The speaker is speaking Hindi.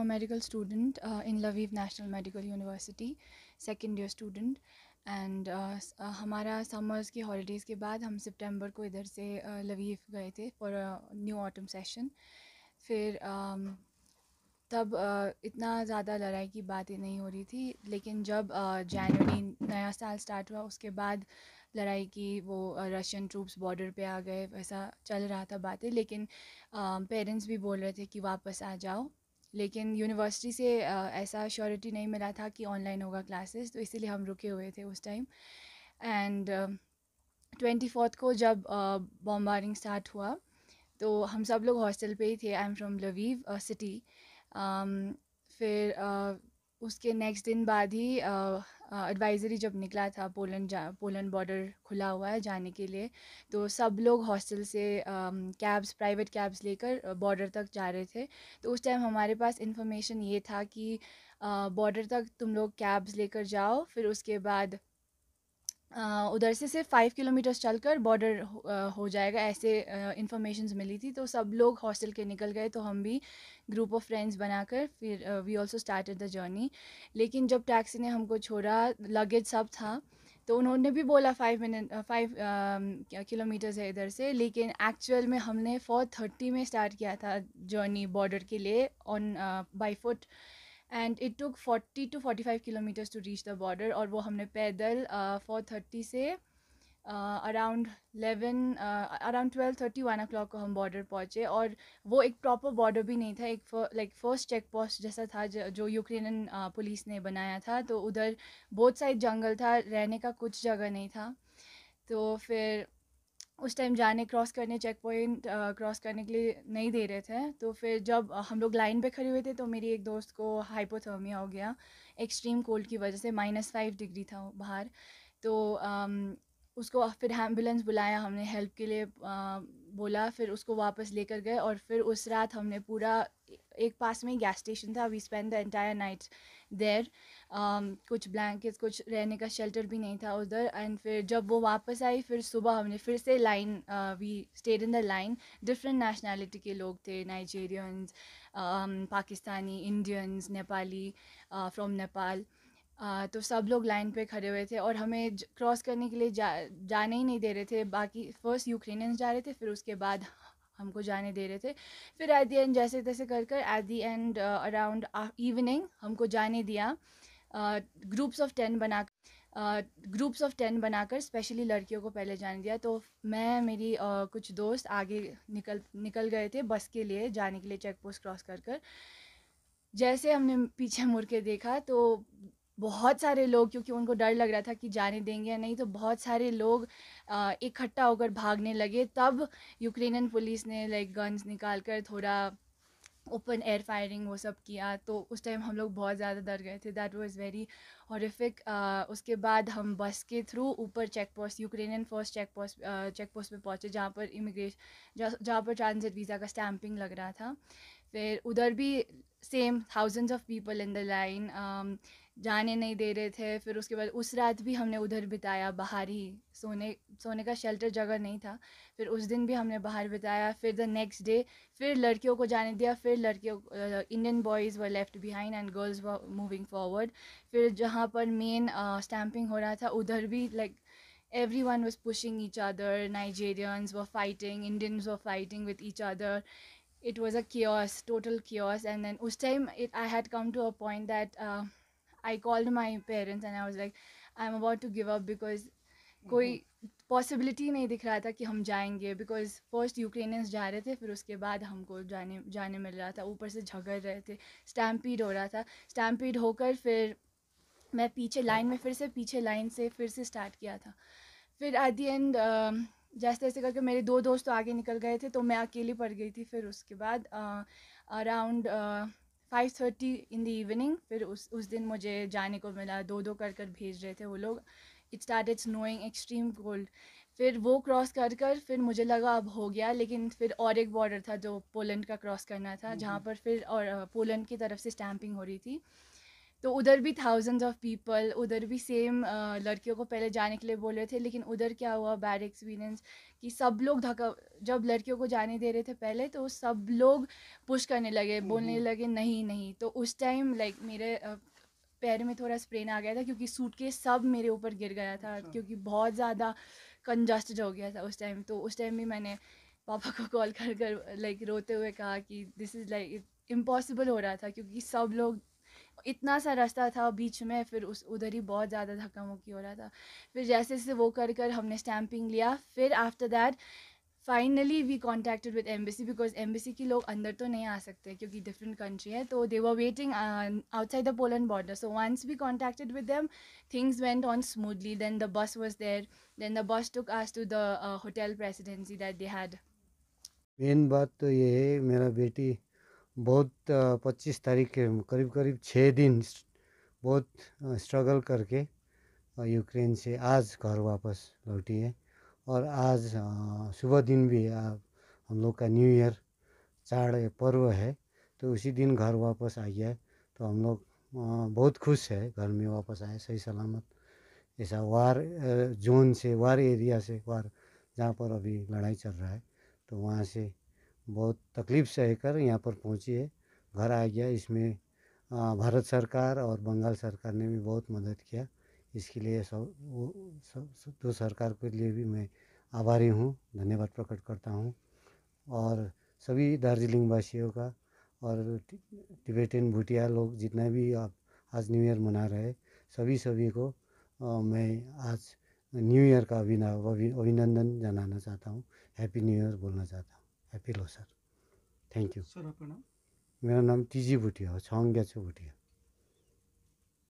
a medical student uh, in Lviv National Medical University, second year student. And uh, uh, हमारा समर्स की हॉलीडेज़ के बाद हम सितंबर को इधर से uh, गए थे फॉर न्यू ऑटम सेशन फिर um, तब uh, इतना ज़्यादा लड़ाई की बातें नहीं हो रही थी लेकिन जब जनवरी uh, नया साल स्टार्ट हुआ उसके बाद लड़ाई की वो रशियन ट्रूप्स बॉर्डर पे आ गए वैसा चल रहा था बातें लेकिन पेरेंट्स um, भी बोल रहे थे कि वापस आ जाओ लेकिन यूनिवर्सिटी से ऐसा श्योरिटी नहीं मिला था कि ऑनलाइन होगा क्लासेस तो इसीलिए हम रुके हुए थे उस टाइम एंड ट्वेंटी फोर्थ को जब बॉम्बारिंग स्टार्ट हुआ तो हम सब लोग हॉस्टल पे ही थे I am from Lviv city फिर uh, उसके नेक्स्ट दिन बाद ही uh, एडवाइज़री जब निकला था पोलैंड जा पोलैंड बॉर्डर खुला हुआ है जाने के लिए तो सब लोग हॉस्टल से कैब्स प्राइवेट कैब्स लेकर बॉर्डर तक जा रहे थे तो उस टाइम हमारे पास इन्फॉर्मेशन ये था कि बॉर्डर तक तुम लोग कैब्स लेकर जाओ फिर उसके बाद उधर से सिर्फ फाइव किलोमीटर्स चलकर बॉर्डर हो जाएगा ऐसे इंफॉर्मेशंस मिली थी तो सब लोग हॉस्टल के निकल गए तो हम भी ग्रुप ऑफ फ्रेंड्स बनाकर फिर we also started the journey लेकिन जब टैक्सी ने हमको छोड़ा लगेज सब था तो उन्होंने भी बोला फाइव मिनट फाइव किलोमीटर्स है इधर से लेकिन एक्चुअल में हमने फोर थर्टी में स्टार्ट किया था जर्नी बॉर्डर के लिए on by foot and it took forty two forty five kilometres to reach the border और वो हमने पैदल फोर uh, थर्टी से around eleven around twelve thirty one o'clock को हम बॉर्डर पहुँचे और वो एक प्रॉपर बॉर्डर भी नहीं था एक लाइक फर्स्ट चेक पोस्ट जैसा था जो यूक्रेन पुलिस uh, ने बनाया था तो उधर बहुत साइड जंगल था रहने का कुछ जगह नहीं था तो फिर उस टाइम जाने क्रॉस करने चेक पॉइंट क्रॉस करने के लिए नहीं दे रहे थे तो फिर जब हम लोग लाइन पे खड़े हुए थे तो मेरी एक दोस्त को हाइपोथर्मिया हो गया एक्सट्रीम कोल्ड की वजह से माइनस फाइव डिग्री था बाहर तो उसको फिर एम्बुलेंस बुलाया हमने हेल्प के लिए बोला फिर उसको वापस लेकर गए और फिर उस रात हमने पूरा एक पास में गैस स्टेशन था we spend the entire night there कुछ ब्लैंकेट कुछ रहने का शेल्टर भी नहीं था उधर एंड फिर जब वो वापस आई फिर सुबह हमने फिर से line we stayed in the line different nationality के लोग थे Nigerians Pakistani Indians Nepali from Nepal तो सब लोग लाइन पे खड़े हुए थे और हमें क्रॉस करने के लिए जा जाने ही नहीं दे रहे थे बाकी फर्स्ट यूक्रेनियंस जा रहे थे फिर उसके बाद हमको जाने दे रहे थे फिर एट दी एंड जैसे तैसे कर कर at the end around evening हमको जाने दिया ग्रुप्स ऑफ टेन बना ग्रुप्स ऑफ टेन बनाकर स्पेशली लड़कियों को पहले जाने दिया तो मैं मेरी uh, कुछ दोस्त आगे निकल निकल गए थे बस के लिए जाने के लिए चेक पोस्ट क्रॉस कर कर जैसे हमने पीछे मुड़ के देखा तो बहुत सारे लोग क्योंकि उनको डर लग रहा था कि जाने देंगे या नहीं तो बहुत सारे लोग इकट्ठा होकर भागने लगे तब यूक्रेनियन पुलिस ने लाइक गन्स निकाल कर थोड़ा ओपन एयर फायरिंग वो सब किया तो उस टाइम हम लोग बहुत ज़्यादा डर गए थे दैट वाज वेरी हॉरिफिक उसके बाद हम बस के थ्रू ऊपर check post Ukrainian first check post check post पर पहुँचे जहाँ पर इमिग्रेशन जहाँ पर ट्रांजिट वीज़ा का स्टैंपिंग लग रहा था फिर उधर भी same thousands of people in the line जाने नहीं दे रहे थे फिर उसके बाद उस रात भी हमने उधर बिताया बाहर ही सोने सोने का शेल्टर जगह नहीं था फिर उस दिन भी हमने बाहर बिताया फिर द नेक्स्ट डे फिर लड़कियों को जाने दिया फिर लड़कियों Indian boys we left behind and girls we moving forward फिर जहाँ पर मेन स्टैम्पिंग uh, हो रहा था उधर भी like every was pushing each other Nigerians we fighting Indians we fighting with each other it was a chaos, total chaos. And then us time, it, I had come to a point that uh, I called my parents and I was like, I'm about to give up because mm-hmm. कोई पॉसिबिलिटी नहीं दिख रहा था कि हम जाएंगे बिकॉज फर्स्ट यूक्रेनियंस जा रहे थे फिर उसके बाद हमको जाने जाने मिल रहा था ऊपर से झगड़ रहे थे स्टैम्पीड हो रहा था स्टैम्पीड होकर फिर मैं पीछे लाइन में फिर से पीछे लाइन से फिर से स्टार्ट किया था फिर एट दी एंड जैसे जैसे करके मेरे दो दोस्त तो आगे निकल गए थे तो मैं अकेली पड़ गई थी फिर उसके बाद around five thirty in the evening फिर उस उस दिन मुझे जाने को मिला दो दो कर कर भेज रहे थे वो लोग it start it's snowing extreme cold फिर वो क्रॉस कर कर फिर मुझे लगा अब हो गया लेकिन फिर और एक बॉर्डर था जो पोलैंड का क्रॉस करना था हम्म, जहाँ हम्म। पर फिर और पोलैंड की तरफ से स्टैंपिंग हो रही थी तो उधर भी थाउजेंड ऑफ पीपल उधर भी सेम लड़कियों को पहले जाने के लिए बोल रहे थे लेकिन उधर क्या हुआ बैड एक्सपीरियंस कि सब लोग धक्का जब लड़कियों को जाने दे रहे थे पहले तो सब लोग पुश करने लगे हम्म, बोलने हम्म। लगे नहीं नहीं तो उस टाइम लाइक मेरे पैर में थोड़ा स्प्रेन आ गया था क्योंकि सूट के सब मेरे ऊपर गिर गया था अच्छा। क्योंकि बहुत ज़्यादा कंजस्टेड हो गया था उस टाइम तो उस टाइम भी मैंने पापा को कॉल कर कर लाइक रोते हुए कहा कि दिस इज़ लाइक इम्पॉसिबल हो रहा था क्योंकि सब लोग इतना सा रास्ता था बीच में फिर उस उधर ही बहुत ज़्यादा धक्का मुक्की हो रहा था फिर जैसे जैसे वो कर कर हमने स्टैंपिंग लिया फिर after that finally we contacted with embassy because embassy के लोग अंदर तो नहीं आ सकते क्योंकि डिफरेंट कंट्री है तो they were waiting outside the Poland border so once we contacted with them things went on smoothly then the bus was there then the bus took us to the hotel Presidency that they had main बात तो ये है मेरा बेटी बहुत पच्चीस तारीख के करीब करीब छः दिन बहुत स्ट्रगल करके यूक्रेन से आज घर वापस लौटी है और आज सुबह दिन भी हम लोग का न्यू ईयर चाड़ पर्व है तो उसी दिन घर वापस आ गया तो हम लोग बहुत खुश है घर में वापस आए सही सलामत ऐसा वार जोन से वार एरिया से वार जहाँ पर अभी लड़ाई चल रहा है तो वहाँ से बहुत तकलीफ़ सह कर यहाँ पर पहुँची है घर आ गया इसमें भारत सरकार और बंगाल सरकार ने भी बहुत मदद किया इसके लिए सब वो सब दो सरकार के लिए भी मैं आभारी हूँ धन्यवाद प्रकट करता हूँ और सभी दार्जिलिंग वासियों का और टिबेटिन भूटिया लोग जितना भी आप आज न्यू ईयर मना रहे सभी सभी को आ, मैं आज न्यू ईयर का अभिनव अभिनंदन जनाना चाहता हूँ हैप्पी न्यू ईयर बोलना चाहता हूँ appeal sir thank you sir मेरो नाम टिजी भुटिया हो छ भुटिया